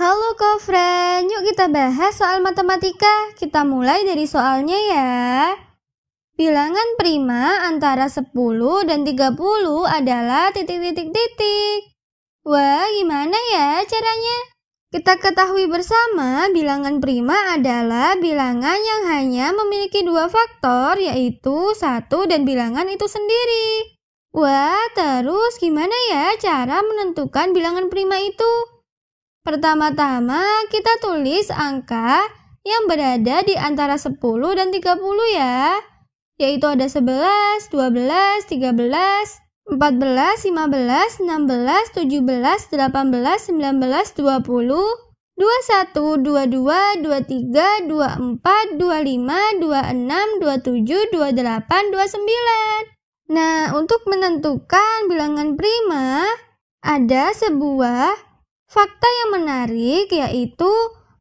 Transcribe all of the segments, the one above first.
Halo Kofren, yuk kita bahas soal matematika. Kita mulai dari soalnya ya. Bilangan prima antara 10 dan 30 adalah titik-titik-titik. Wah, gimana ya caranya? Kita ketahui bersama bilangan prima adalah bilangan yang hanya memiliki dua faktor yaitu satu dan bilangan itu sendiri. Wah, terus gimana ya cara menentukan bilangan prima itu? Pertama-tama kita tulis angka yang berada di antara 10 dan 30 ya. Yaitu ada 11, 12, 13, 14, 15, 16, 17, 18, 19, 20, 21, 22, 23, 24, 25, 26, 27, 28, 29. Nah, untuk menentukan bilangan prima, ada sebuah Fakta yang menarik yaitu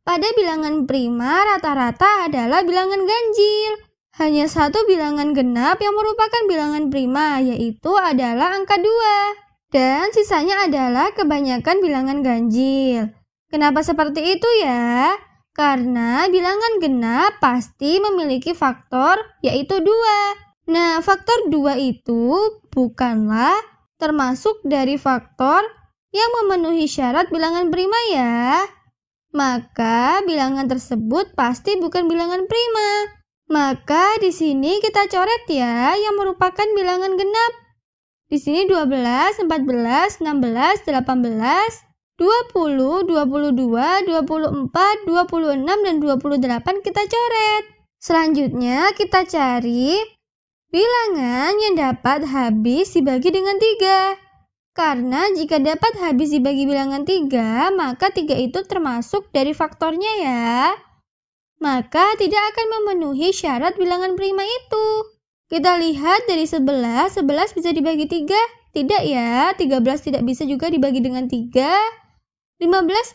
pada bilangan prima rata-rata adalah bilangan ganjil. Hanya satu bilangan genap yang merupakan bilangan prima yaitu adalah angka 2 dan sisanya adalah kebanyakan bilangan ganjil. Kenapa seperti itu ya? Karena bilangan genap pasti memiliki faktor yaitu 2. Nah, faktor 2 itu bukanlah termasuk dari faktor yang memenuhi syarat bilangan prima ya. Maka bilangan tersebut pasti bukan bilangan prima. Maka di sini kita coret ya yang merupakan bilangan genap. Di sini 12, 14, 16, 18, 20, 22, 24, 26, dan 28 kita coret. Selanjutnya kita cari bilangan yang dapat habis dibagi dengan 3. Karena jika dapat habis dibagi bilangan 3, maka 3 itu termasuk dari faktornya ya. Maka tidak akan memenuhi syarat bilangan prima itu. Kita lihat dari 11, 11 bisa dibagi 3? Tidak ya, 13 tidak bisa juga dibagi dengan 3. 15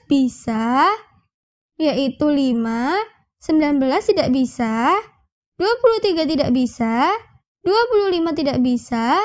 bisa, yaitu 5. 19 tidak bisa, 23 tidak bisa, 25 tidak bisa,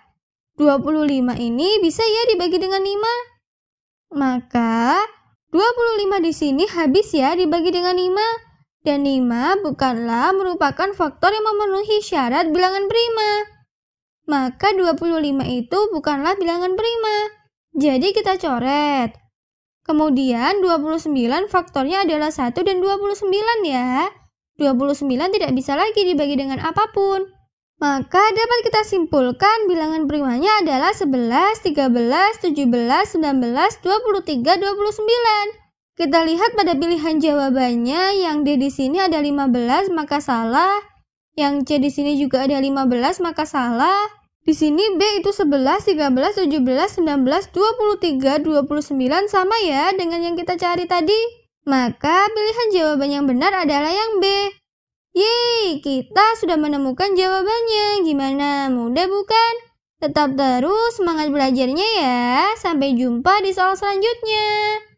25 ini bisa ya dibagi dengan 5. Maka 25 di sini habis ya dibagi dengan 5. Dan 5 bukanlah merupakan faktor yang memenuhi syarat bilangan prima. Maka 25 itu bukanlah bilangan prima. Jadi kita coret. Kemudian 29 faktornya adalah 1 dan 29 ya. 29 tidak bisa lagi dibagi dengan apapun. Maka dapat kita simpulkan bilangan primanya adalah 11, 13, 17, 19, 23, 29. Kita lihat pada pilihan jawabannya yang D di sini ada 15 maka salah, yang C di sini juga ada 15 maka salah. Di sini B itu 11, 13, 17, 19, 23, 29 sama ya dengan yang kita cari tadi. Maka pilihan jawaban yang benar adalah yang B. Yeay, kita sudah menemukan jawabannya. Gimana? Mudah bukan? Tetap terus semangat belajarnya ya. Sampai jumpa di soal selanjutnya.